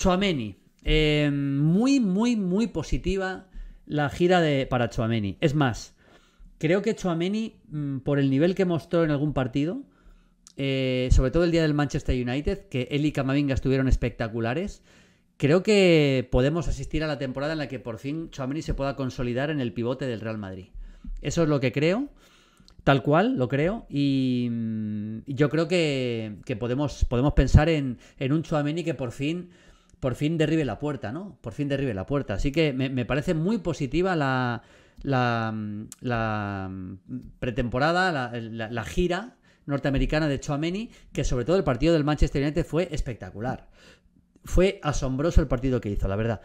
Chuameni. Eh, muy, muy, muy positiva la gira de, para Chuameni. Es más, creo que Chuameni, mm, por el nivel que mostró en algún partido, eh, sobre todo el día del Manchester United, que él y Camavinga estuvieron espectaculares, creo que podemos asistir a la temporada en la que por fin Chuameni se pueda consolidar en el pivote del Real Madrid. Eso es lo que creo. Tal cual, lo creo. Y mm, yo creo que, podemos, podemos pensar en, en un Chuameni que por fin por fin derribe la puerta, ¿no? Por fin derribe la puerta. Así que me, parece muy positiva la, pretemporada, la, la, gira norteamericana de Chouameni, que sobre todo el partido del Manchester United fue espectacular. Fue asombroso el partido que hizo, la verdad.